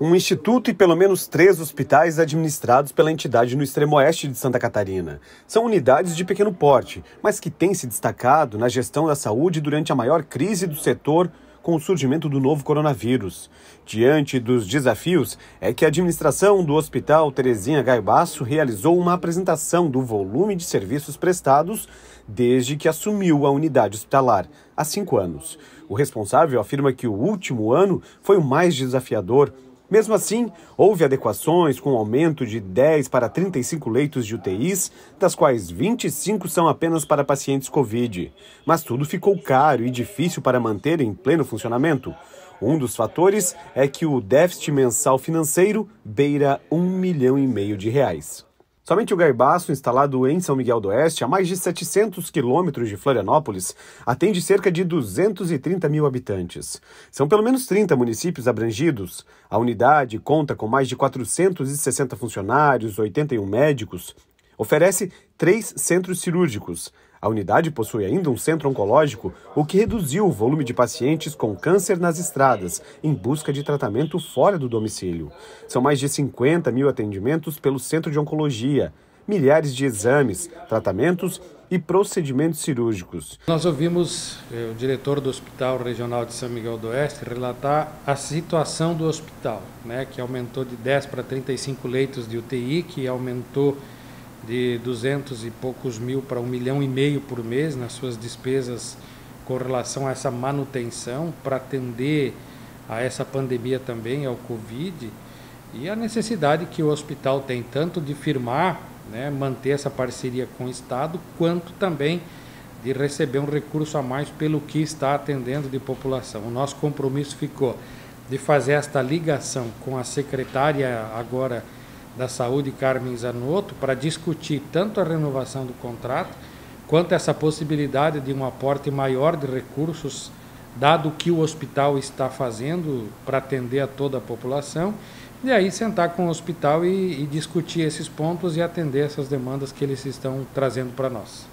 um instituto e pelo menos três hospitais administrados pela entidade no extremo oeste de Santa Catarina. São unidades de pequeno porte, mas que têm se destacado na gestão da saúde durante a maior crise do setor com o surgimento do novo coronavírus. Diante dos desafios, é que a administração do Hospital Terezinha Gaibaço realizou uma apresentação do volume de serviços prestados desde que assumiu a unidade hospitalar, há cinco anos. O responsável afirma que o último ano foi o mais desafiador mesmo assim, houve adequações com aumento de 10 para 35 leitos de UTIs, das quais 25 são apenas para pacientes Covid. Mas tudo ficou caro e difícil para manter em pleno funcionamento. Um dos fatores é que o déficit mensal financeiro beira um milhão e meio de reais. Somente o Garbaço, instalado em São Miguel do Oeste, a mais de 700 quilômetros de Florianópolis, atende cerca de 230 mil habitantes. São pelo menos 30 municípios abrangidos. A unidade conta com mais de 460 funcionários, 81 médicos, oferece três centros cirúrgicos. A unidade possui ainda um centro oncológico, o que reduziu o volume de pacientes com câncer nas estradas, em busca de tratamento fora do domicílio. São mais de 50 mil atendimentos pelo centro de oncologia, milhares de exames, tratamentos e procedimentos cirúrgicos. Nós ouvimos eh, o diretor do Hospital Regional de São Miguel do Oeste relatar a situação do hospital, né, que aumentou de 10 para 35 leitos de UTI, que aumentou de 200 e poucos mil para um milhão e meio por mês nas suas despesas com relação a essa manutenção para atender a essa pandemia também, ao Covid, e a necessidade que o hospital tem tanto de firmar, né, manter essa parceria com o Estado, quanto também de receber um recurso a mais pelo que está atendendo de população. O nosso compromisso ficou de fazer esta ligação com a secretária agora da Saúde, Carmen Zanotto, para discutir tanto a renovação do contrato quanto essa possibilidade de um aporte maior de recursos, dado que o hospital está fazendo para atender a toda a população, e aí sentar com o hospital e, e discutir esses pontos e atender essas demandas que eles estão trazendo para nós.